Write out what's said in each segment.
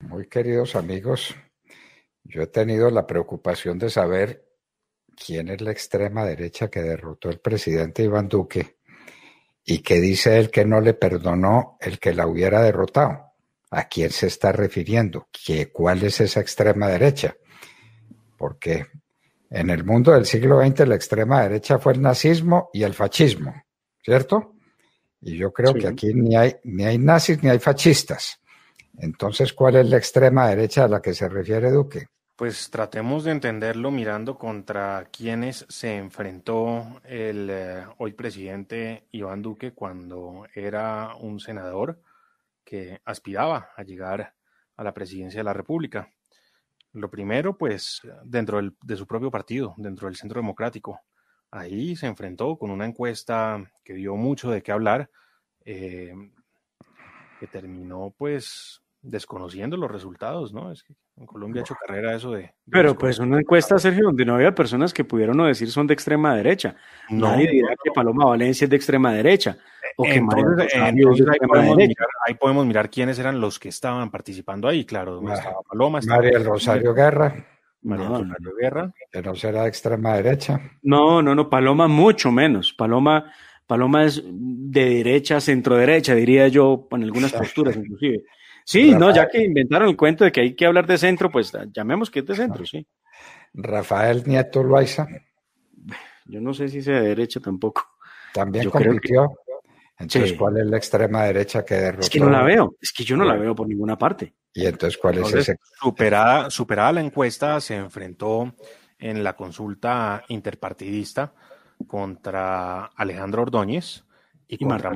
Muy queridos amigos, yo he tenido la preocupación de saber quién es la extrema derecha que derrotó el presidente Iván Duque y que dice él que no le perdonó el que la hubiera derrotado. ¿A quién se está refiriendo? ¿Qué, ¿Cuál es esa extrema derecha? Porque en el mundo del siglo XX la extrema derecha fue el nazismo y el fascismo, ¿cierto? Y yo creo que aquí ni hay, ni hay nazis ni hay fascistas. Entonces, ¿cuál es la extrema derecha a la que se refiere Duque? Pues tratemos de entenderlo mirando contra quienes se enfrentó el eh, hoy presidente Iván Duque cuando era un senador que aspiraba a llegar a la presidencia de la República. Lo primero, pues, dentro de su propio partido, dentro del Centro Democrático. Ahí se enfrentó con una encuesta que dio mucho de qué hablar, eh, que terminó, pues, desconociendo los resultados, ¿no? Es que en Colombia ha hecho carrera eso de... Pero pues una encuesta, Sergio, donde no había personas que pudieron decir son de extrema derecha. No, Nadie dirá que Paloma Valencia es de extrema derecha. O que ahí, podemos mirar, quiénes eran los que estaban participando ahí, claro. María, estaba Paloma, María Rosario Guerra. María Rosario Guerra. Que no será de extrema derecha. No, no, no, Paloma mucho menos. Paloma... Paloma es de derecha, centro derecha, diría yo, en algunas posturas inclusive. Sí, no, ya que inventaron el cuento de que hay que hablar de centro, pues llamemos que es de centro, sí. Rafael Nieto Loaiza. Yo no sé si sea de derecha tampoco. También yo Entonces, ¿cuál es la extrema derecha que derrotó? Es que no la veo, es que yo no la veo por ninguna parte. Y entonces, ¿cuál es ese? Superada, superada la encuesta, se enfrentó en la consulta interpartidista contra Alejandro Ordóñez y, y contra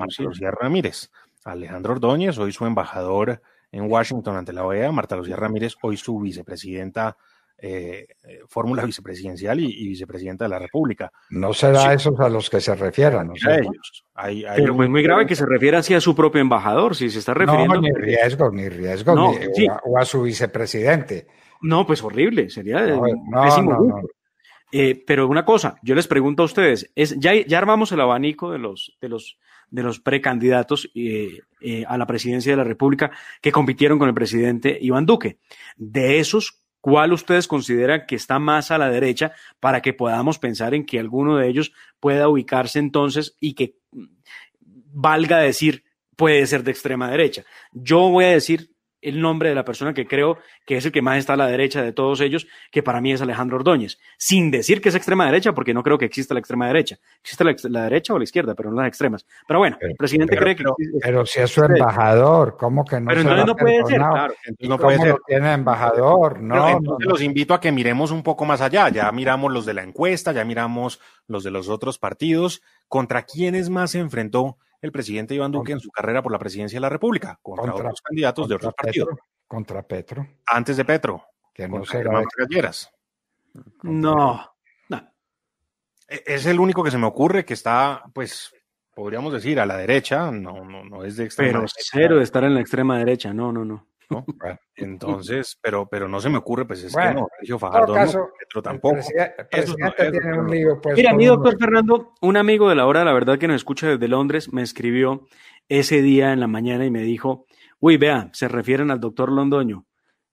Ramírez. Alejandro Ordóñez, hoy su embajador en Washington ante la OEA, Marta Lucía Ramírez, hoy su vicepresidenta, eh, eh, fórmula vicepresidencial y, vicepresidenta de la República. No será eso esos a los que se refieran. ¿no? A ellos. Pero es muy grave que se refiera así a su propio embajador, si se está refiriendo. No, ni riesgo, ni riesgo, ni, o, a, su vicepresidente. No, pues horrible, sería eh, pero una cosa, yo les pregunto a ustedes, es, ya, ya armamos el abanico de los, de los de los precandidatos eh, eh, a la presidencia de la República que compitieron con el presidente Iván Duque. De esos, ¿cuál ustedes consideran que está más a la derecha para que podamos pensar en que alguno de ellos pueda ubicarse entonces y que valga decir puede ser de extrema derecha? Yo voy a decir el nombre de la persona que creo que es el que más está a la derecha de todos ellos, que para mí es Alejandro Ordóñez, sin decir que es extrema derecha, porque no creo que exista la extrema derecha. Existe la, derecha o la izquierda, pero no las extremas. Pero bueno, el presidente cree que... no pero, si es su embajador, ¿cómo que no? Pero entonces no puede ser, claro. Entonces no puede ser. tiene embajador, no. Entonces los invito a que miremos un poco más allá. Ya miramos los de la encuesta, ya miramos los de los otros partidos. ¿Contra quienes más se enfrentó? el presidente Iván Duque en su carrera por la presidencia de la República, contra, los otros candidatos de otros partidos. contra Petro. Antes de Petro. Que no No, no. E, es el único que se me ocurre que está, pues, podríamos decir, a la derecha, no, no, no es de extrema Pero cero de estar en la extrema derecha, no, no, no. Entonces, pero, pero no se me ocurre, pues es que no, Fajardo eh, tampoco. un pues, Mira, mi doctor Fernando, un amigo de la hora, la verdad que nos escucha desde Londres, me escribió ese día en la mañana y me dijo, uy, vea, se refieren al doctor Londoño,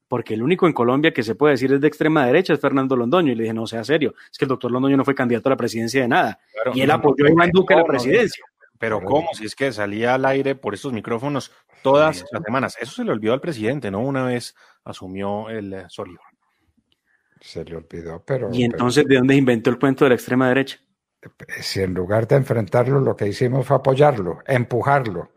porque el único en Colombia que se puede decir es de extrema derecha es Fernando Londoño. Y le dije, no sea serio, es que el doctor Londoño no fue candidato a la presidencia de nada. y él apoyó a Iván Duque a la presidencia. Pero ¿cómo? Si es que salía al aire por estos micrófonos Todas las semanas. Eso se le olvidó al presidente, ¿no? Una vez asumió el eh, Solio. Se le olvidó, pero. ¿Y entonces de dónde inventó el cuento de la extrema derecha? Eh, si en lugar de enfrentarlo, lo que hicimos fue apoyarlo, empujarlo.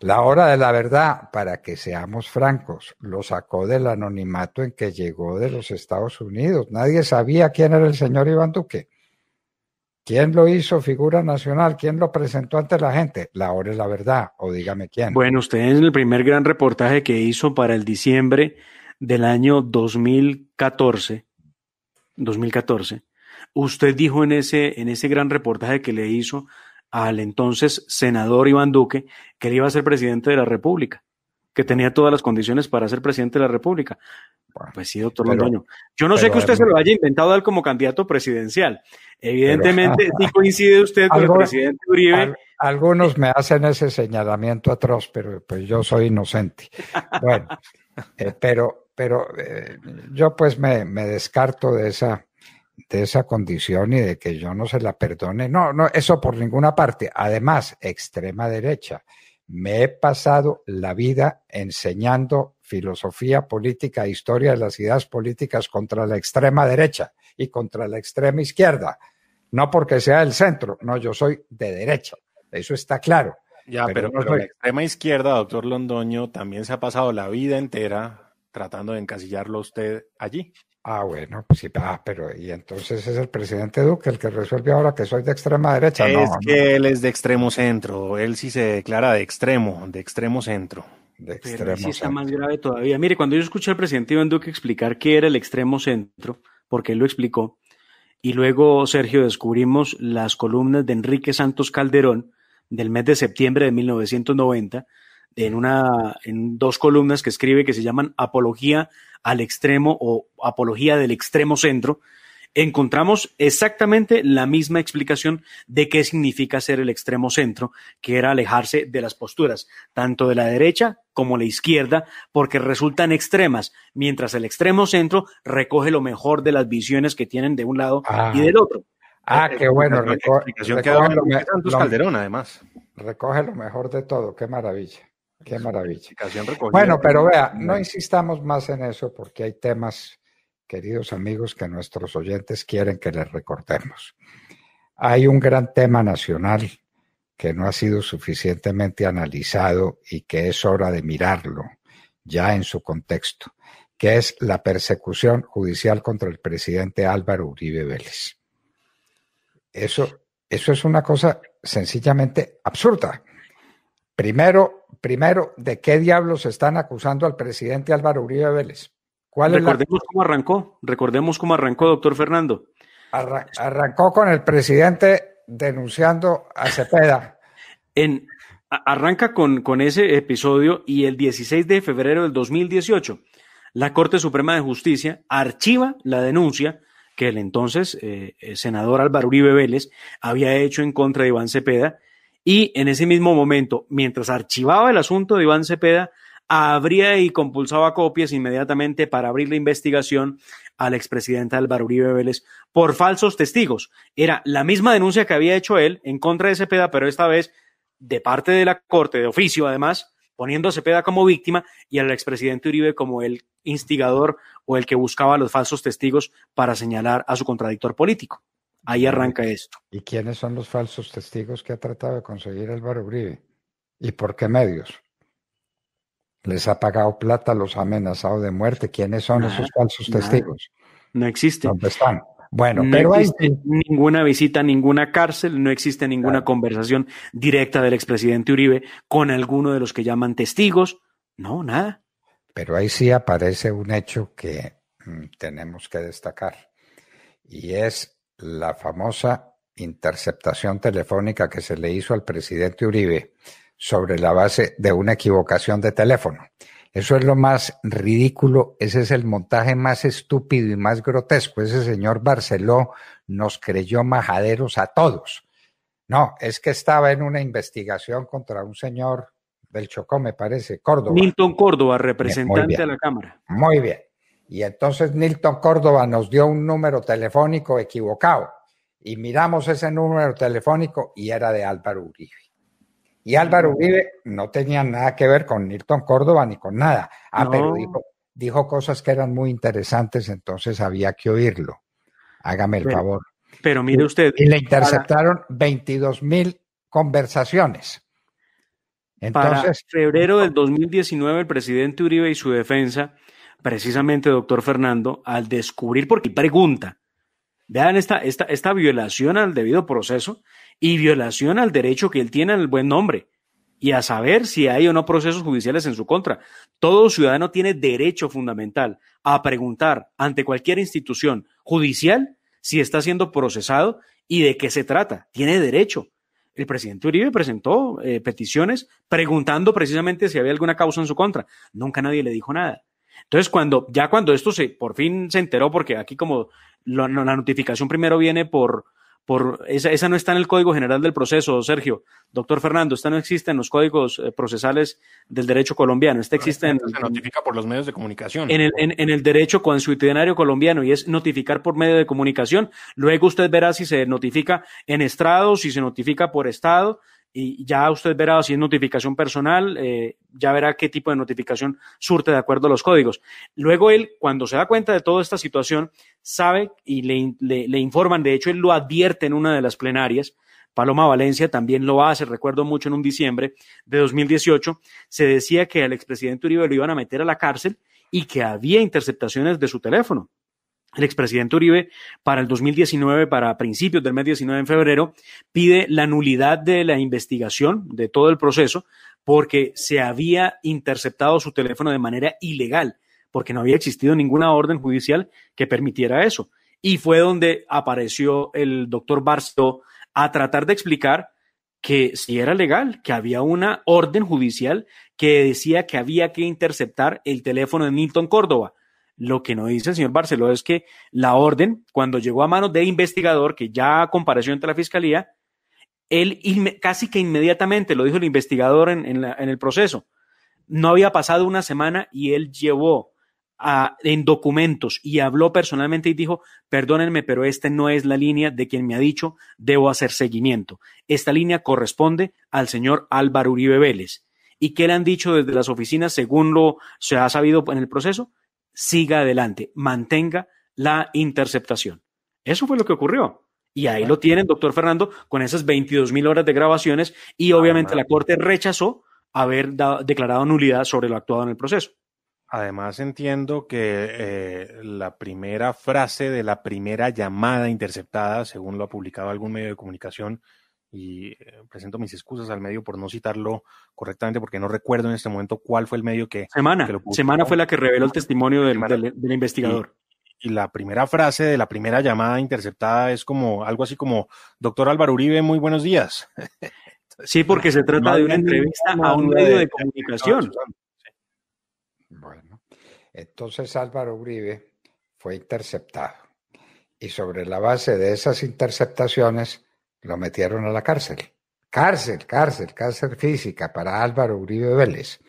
La hora de la verdad, para que seamos francos, lo sacó del anonimato en que llegó de los Estados Unidos. Nadie sabía quién era el señor Iván Duque. ¿Quién lo hizo figura nacional? ¿Quién lo presentó ante la gente? La hora es la verdad, o dígame quién. Bueno, usted en el primer gran reportaje que hizo para el diciembre del año 2014, 2014, usted dijo en ese, en ese gran reportaje que le hizo al entonces senador Iván Duque que él iba a ser presidente de la República que tenía todas las condiciones para ser presidente de la República. pues sí, doctor Londoño. Yo no sé que usted se lo haya inventado al como candidato presidencial. Evidentemente, sí ah, coincide usted con el presidente Uribe. algunos me hacen ese señalamiento atroz, pero pues yo soy inocente. Bueno, eh, pero, pero eh, yo pues me, me descarto de esa de esa condición y de que yo no se la perdone. No, no, eso por ninguna parte. Además, extrema derecha. Me he pasado la vida enseñando filosofía política e historia de las ideas políticas contra la extrema derecha y contra la extrema izquierda. No porque sea del centro, no, yo soy de derecha, eso está claro. Ya, pero, la extrema izquierda, doctor Londoño, también se ha pasado la vida entera tratando de encasillarlo usted allí. Ah, bueno, pues sí, pero y entonces es el presidente Duque el que resuelve ahora que soy de extrema derecha. Es que él es de extremo centro, él sí se declara de extremo, de extremo centro. De extremo pero sí está más grave todavía. Mire, cuando yo escuché al presidente Iván Duque explicar qué era el extremo centro, porque él lo explicó, y luego, Sergio, descubrimos las columnas de Enrique Santos Calderón del mes de septiembre de 1990, en, una, en dos columnas que escribe que se llaman Apología al extremo o apología del extremo centro, encontramos exactamente la misma explicación de qué significa ser el extremo centro, que era alejarse de las posturas, tanto de la derecha como la izquierda, porque resultan extremas, mientras el extremo centro recoge lo mejor de las visiones que tienen de un lado y ah. del otro. Ah, qué bueno. Calderón, además. Recoge lo mejor de todo, qué maravilla. Qué maravilla. Bueno, pero vea, no insistamos más en eso porque hay temas, queridos amigos, que nuestros oyentes quieren que les recordemos. Hay un gran tema nacional que no ha sido suficientemente analizado y que es hora de mirarlo ya en su contexto, que es la persecución judicial contra el presidente Álvaro Uribe Vélez. Eso, eso es una cosa sencillamente absurda. Primero, primero, ¿de qué diablos están acusando al presidente Álvaro Uribe Vélez? ¿Cuál recordemos cómo arrancó, recordemos cómo arrancó, doctor Fernando. arrancó con el presidente denunciando a Cepeda. en, arranca con, con ese episodio y el 16 de febrero del 2018, la Corte Suprema de Justicia archiva la denuncia que el entonces eh, eh, senador Álvaro Uribe Vélez había hecho en contra de Iván Cepeda y en ese mismo momento, mientras archivaba el asunto de Iván Cepeda, abría y compulsaba copias inmediatamente para abrir la investigación al expresidente Álvaro Uribe Vélez por falsos testigos. Era la misma denuncia que había hecho él en contra de Cepeda, pero esta vez de parte de la Corte, de oficio además, poniendo a Cepeda como víctima y al expresidente Uribe como el instigador o el que buscaba los falsos testigos para señalar a su contradictor político. Ahí arranca esto. ¿Y quiénes son los falsos testigos que ha tratado de conseguir Álvaro Uribe? ¿Y por qué medios? Les ha pagado plata, los ha amenazado de muerte. ¿Quiénes son esos falsos testigos? No existen. ¿Dónde están? Bueno, no existe ninguna visita a ninguna cárcel, no existe ninguna conversación directa del expresidente Uribe con alguno de los que llaman testigos. No, nada. Pero ahí sí aparece un hecho que mm, tenemos que destacar y es la famosa interceptación telefónica que se le hizo al presidente Uribe sobre la base de una equivocación de teléfono. Eso es lo más ridículo, ese es el montaje más estúpido y más grotesco. Ese señor Barceló nos creyó majaderos a todos. No, es que estaba en una investigación contra un señor del Chocó, me parece, Córdoba. Milton Córdoba, representante de la Cámara. Muy bien. Y entonces Nilton Córdoba nos dio un número telefónico equivocado y miramos ese número telefónico y era de Álvaro Uribe. Y Álvaro Uribe no tenía nada que ver con Nilton Córdoba ni con nada. Ah, pero dijo, cosas que eran muy interesantes, entonces había que oírlo. Hágame el favor. Pero mire usted. Y, le interceptaron veintidós mil conversaciones. Entonces, febrero del 2019, el presidente Uribe y su defensa precisamente, doctor Fernando, al descubrir, porque pregunta, vean esta, esta, esta violación al debido proceso y violación al derecho que él tiene al buen nombre y a saber si hay o no procesos judiciales en su contra. Todo ciudadano tiene derecho fundamental a preguntar ante cualquier institución judicial si está siendo procesado y de qué se trata. Tiene derecho. El presidente Uribe presentó eh, peticiones preguntando precisamente si había alguna causa en su contra. Nunca nadie le dijo nada. Entonces, cuando, ya cuando esto se, por fin se enteró, porque aquí como la notificación primero viene por, por, esa, esa no está en el Código General del Proceso, Sergio. Doctor Fernando, esta no existe en los códigos eh, procesales del derecho colombiano. Esta existe en. Se notifica por los medios de comunicación. En el, en, en el derecho consuetudinario colombiano y es notificar por medio de comunicación. Luego usted verá si se notifica en estrado, si se notifica por estado, y ya usted verá si es notificación personal, eh, ya verá qué tipo de notificación surte de acuerdo a los códigos. Luego él, cuando se da cuenta de toda esta situación, sabe y le, le informan, de hecho él lo advierte en una de las plenarias, Paloma Valencia también lo hace, recuerdo mucho en un diciembre de 2018, se decía que al expresidente Uribe lo iban a meter a la cárcel y que había interceptaciones de su teléfono el expresidente Uribe para el 2019, para principios del mes 19 en febrero, pide la nulidad de la investigación de todo el proceso porque se había interceptado su teléfono de manera ilegal, porque no había existido ninguna orden judicial que permitiera eso. Y fue donde apareció el doctor Barsto a tratar de explicar que si era legal, que había una orden judicial que decía que había que interceptar el teléfono de Milton Córdoba lo que no dice el señor Barceló es que la orden, cuando llegó a manos de investigador, que ya compareció entre la fiscalía, él casi que inmediatamente, lo dijo el investigador en, el proceso, no había pasado una semana y él llevó en documentos y habló personalmente y dijo, perdónenme, pero esta no es la línea de quien me ha dicho, debo hacer seguimiento. Esta línea corresponde al señor Álvaro Uribe Vélez. ¿Y qué le han dicho desde las oficinas, según lo se ha sabido en el proceso? siga adelante, mantenga la interceptación. Eso fue lo que ocurrió. Y ahí lo tienen, doctor Fernando, con esas 22 mil horas de grabaciones y obviamente la Corte rechazó haber declarado nulidad sobre lo actuado en el proceso. Además entiendo que eh, la primera frase de la primera llamada interceptada, según lo ha publicado algún medio de comunicación, y eh, presento mis excusas al medio por no citarlo correctamente porque no recuerdo en este momento cuál fue el medio que... Semana, Semana fue la que reveló el testimonio del, del, investigador. Y, la primera frase de la primera llamada interceptada es como algo así como, doctor Álvaro Uribe, muy buenos días. sí, porque se trata de una entrevista a un medio de comunicación. Bueno, entonces Álvaro Uribe fue interceptado y sobre la base de esas interceptaciones lo metieron a la cárcel. Cárcel, cárcel, cárcel física para Álvaro Uribe Vélez,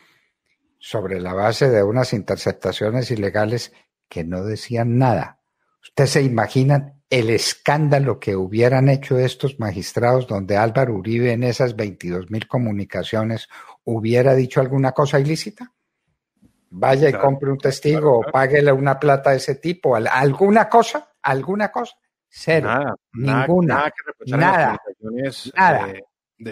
sobre la base de unas interceptaciones ilegales que no decían nada. ¿Ustedes se imaginan el escándalo que hubieran hecho estos magistrados donde Álvaro Uribe en esas 22 mil comunicaciones hubiera dicho alguna cosa ilícita? Vaya y compre un testigo o páguele una plata a ese tipo, alguna cosa, alguna cosa Cero. Nada, ninguna. Nada. nada.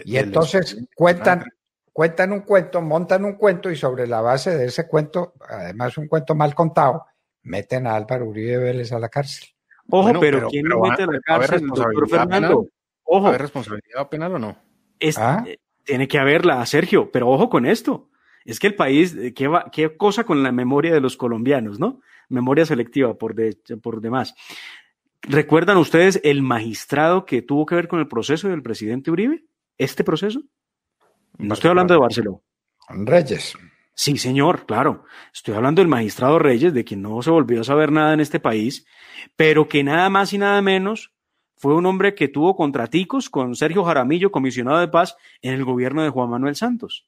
y entonces cuentan, cuentan un cuento, montan un cuento y sobre la base de ese cuento, además un cuento mal contado, meten a Álvaro Uribe Vélez a la cárcel. Ojo, pero, ¿quién lo mete a la cárcel, doctor Fernando? ojo. ¿Hay responsabilidad penal o no? Es, ¿Ah? eh, tiene que haberla, Sergio, pero ojo con esto. Es que el país, eh, qué, qué cosa con la memoria de los colombianos, ¿no? Memoria selectiva, por, de, por demás. ¿Recuerdan ustedes el magistrado que tuvo que ver con el proceso del presidente Uribe? ¿Este proceso? No estoy hablando de Barceló. Reyes. Sí, señor, claro. Estoy hablando del magistrado Reyes, de quien no se volvió a saber nada en este país, pero que nada más y nada menos fue un hombre que tuvo contraticos con Sergio Jaramillo, comisionado de paz, en el gobierno de Juan Manuel Santos.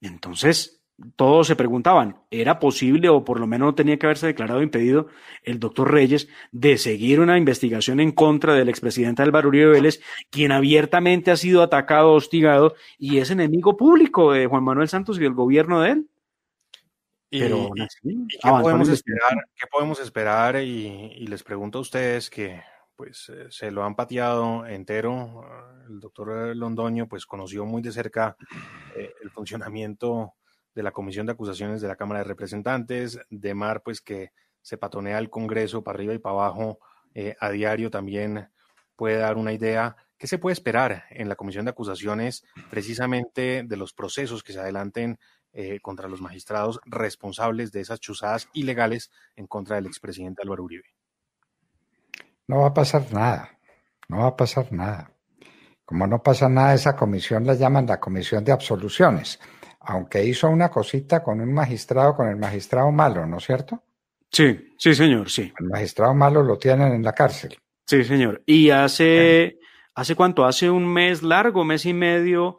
Entonces, todos se preguntaban, ¿era posible o por lo menos no tenía que haberse declarado impedido el doctor Reyes de seguir una investigación en contra del expresidente Álvaro Uribe Vélez, quien abiertamente ha sido atacado, hostigado y es enemigo público de Juan Manuel Santos y del gobierno de él? Pero, qué, podemos esperar, qué, podemos esperar, y, les pregunto a ustedes que pues eh, se lo han pateado entero. El doctor Londoño pues conoció muy de cerca eh, el funcionamiento de la Comisión de Acusaciones de la Cámara de Representantes, de Mar, pues que se patonea el Congreso para arriba y para abajo eh, a diario, también puede dar una idea. ¿Qué se puede esperar en la Comisión de Acusaciones precisamente de los procesos que se adelanten eh, contra los magistrados responsables de esas chuzadas ilegales en contra del expresidente Álvaro Uribe? No va a pasar nada, no va a pasar nada. Como no pasa nada, esa comisión la llaman la Comisión de Absoluciones aunque hizo una cosita con un magistrado, con el magistrado malo, ¿no es cierto? Sí, sí, señor, sí. El magistrado malo lo tienen en la cárcel. Sí, señor. Y hace, ¿hace cuánto? Hace un mes largo, mes y medio,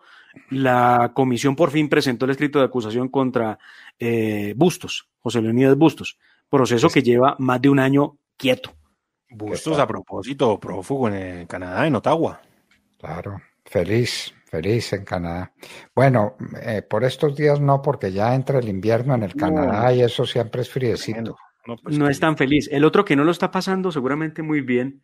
la comisión por fin presentó el escrito de acusación contra eh, Bustos, José Leonidas Bustos, proceso pues que lleva más de un año quieto. Bustos, a propósito, prófugo en Canadá, en Ottawa. Claro, feliz. Feliz en Canadá. Bueno, eh, por estos días no, porque ya entra el invierno en el Canadá y eso siempre es fríecito. No, pues es tan feliz. El otro que no lo está pasando seguramente muy bien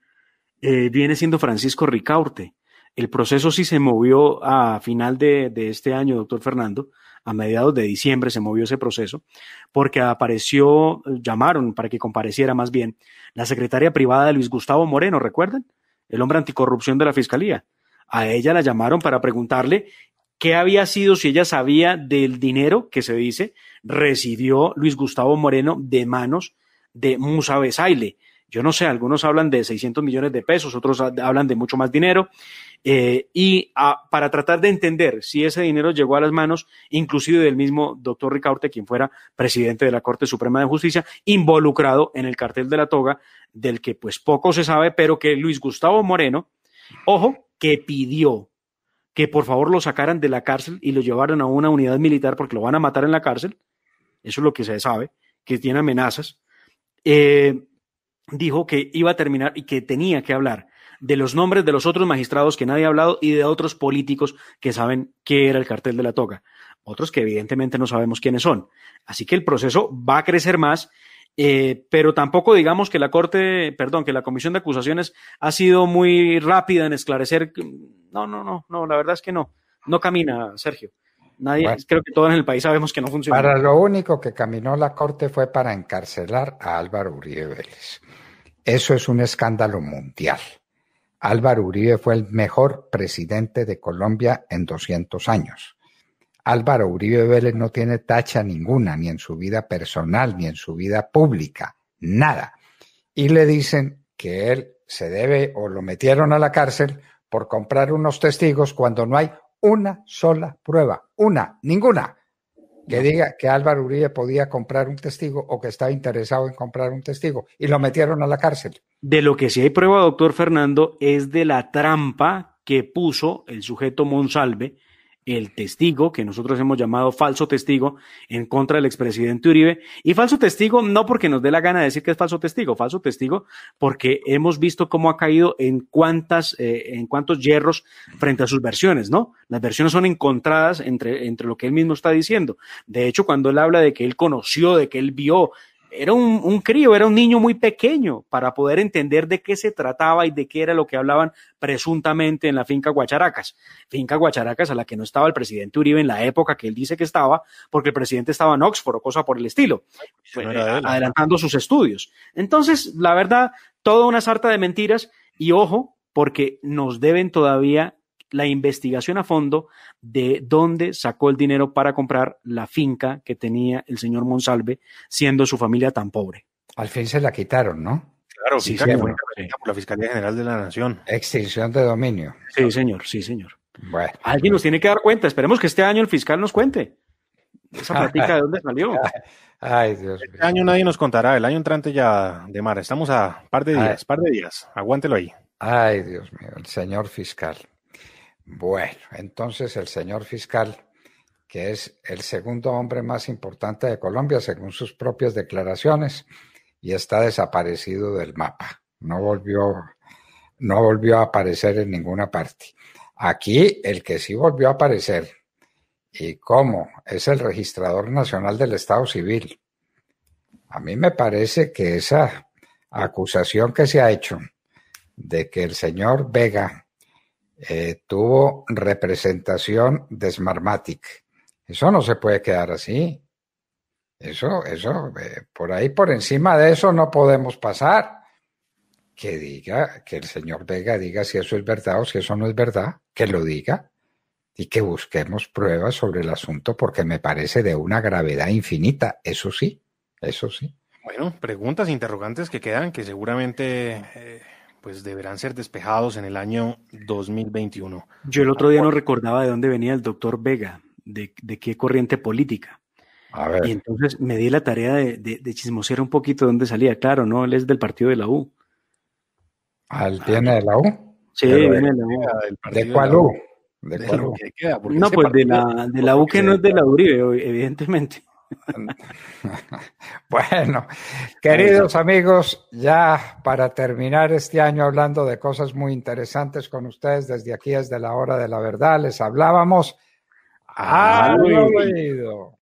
eh, viene siendo Francisco Ricaurte. El proceso sí se movió a final de, de este año, doctor Fernando, a mediados de diciembre se movió ese proceso, porque apareció, llamaron para que compareciera más bien la secretaria privada de Luis Gustavo Moreno, ¿recuerdan? El hombre anticorrupción de la Fiscalía a ella la llamaron para preguntarle qué había sido, si ella sabía del dinero que se dice recibió Luis Gustavo Moreno de manos de Musa Besaile. Yo no sé, algunos hablan de 600 millones de pesos, otros hablan de mucho más dinero. Eh, y para tratar de entender si ese dinero llegó a las manos, inclusive del mismo doctor Ricaurte, quien fuera presidente de la Corte Suprema de Justicia, involucrado en el cartel de la toga, del que pues poco se sabe, pero que Luis Gustavo Moreno, ojo, que pidió que por favor lo sacaran de la cárcel y lo llevaran a una unidad militar porque lo van a matar en la cárcel, eso es lo que se sabe, que tiene amenazas, eh, dijo que iba a terminar y que tenía que hablar de los nombres de los otros magistrados que nadie ha hablado y de otros políticos que saben qué era el cartel de la toga, otros que evidentemente no sabemos quiénes son. Así que el proceso va a crecer más eh, pero tampoco digamos que la Corte, perdón, que la Comisión de Acusaciones ha sido muy rápida en esclarecer. No, no, no, no, la verdad es que no. No camina, Sergio. Nadie, creo que todos en el país sabemos que no funciona. Para lo único que caminó la Corte fue para encarcelar a Álvaro Uribe Vélez. Eso es un escándalo mundial. Álvaro Uribe fue el mejor presidente de Colombia en 200 años. Álvaro Uribe Vélez no tiene tacha ninguna, ni en su vida personal, ni en su vida pública, nada. Y le dicen que él se debe o lo metieron a la cárcel por comprar unos testigos cuando no hay una sola prueba, una, ninguna, que diga que Álvaro Uribe podía comprar un testigo o que estaba interesado en comprar un testigo y lo metieron a la cárcel. De lo que sí hay prueba, doctor Fernando, es de la trampa que puso el sujeto Monsalve el testigo, que nosotros hemos llamado falso testigo, en contra del expresidente Uribe. Y falso testigo no porque nos dé la gana de decir que es falso testigo, falso testigo porque hemos visto cómo ha caído en cuántas, eh, en cuántos hierros frente a sus versiones, ¿no? Las versiones son encontradas entre, entre lo que él mismo está diciendo. De hecho, cuando él habla de que él conoció, de que él vio, era un, crío, era un niño muy pequeño para poder entender de qué se trataba y de qué era lo que hablaban presuntamente en la finca Guacharacas. Finca Guacharacas a la que no estaba el presidente Uribe en la época que él dice que estaba, porque el presidente estaba en Oxford o cosa por el estilo, pues, adelantando sus estudios. Entonces, la verdad, toda una sarta de mentiras y ojo, porque nos deben todavía la investigación a fondo de dónde sacó el dinero para comprar la finca que tenía el señor Monsalve, siendo su familia tan pobre. Al fin se la quitaron, ¿no? Claro, sí, por la Fiscalía General de la Nación. Extinción de dominio. Sí, señor, sí, señor. Alguien nos tiene que dar cuenta. Esperemos que este año el fiscal nos cuente. Esa platica de dónde salió. Ay, Dios este año nadie nos contará. El año entrante ya de mar. Estamos a par de días, par de días. Aguántelo ahí. Ay, Dios mío, el señor fiscal. Bueno, entonces el señor fiscal, que es el segundo hombre más importante de Colombia, según sus propias declaraciones, y está desaparecido del mapa. No volvió, no volvió a aparecer en ninguna parte. Aquí el que sí volvió a aparecer, y cómo, es el registrador nacional del Estado Civil. A mí me parece que esa acusación que se ha hecho de que el señor Vega eh, tuvo representación de Eso no se puede quedar así. Eso, eso, eh, por ahí por encima de eso no podemos pasar. Que diga, que el señor Vega diga si eso es verdad o si eso no es verdad, que lo diga y que busquemos pruebas sobre el asunto porque me parece de una gravedad infinita. Eso sí, eso sí. Bueno, preguntas, interrogantes que quedan que seguramente... Eh, pues deberán ser despejados en el año 2021. Yo el otro día no recordaba de dónde venía el doctor Vega, de, qué corriente política. A ver. Y entonces me di la tarea de, de, chismosear un poquito de dónde salía. Claro, no, él es del partido de la U. ¿Al de la U? Sí, viene de la U. U? no, pues de la, de la U que no es de la Uribe, evidentemente. bueno, queridos amigos, ya para terminar este año hablando de cosas muy interesantes con ustedes, desde aquí desde la hora de la verdad, les hablábamos. Ah, oído!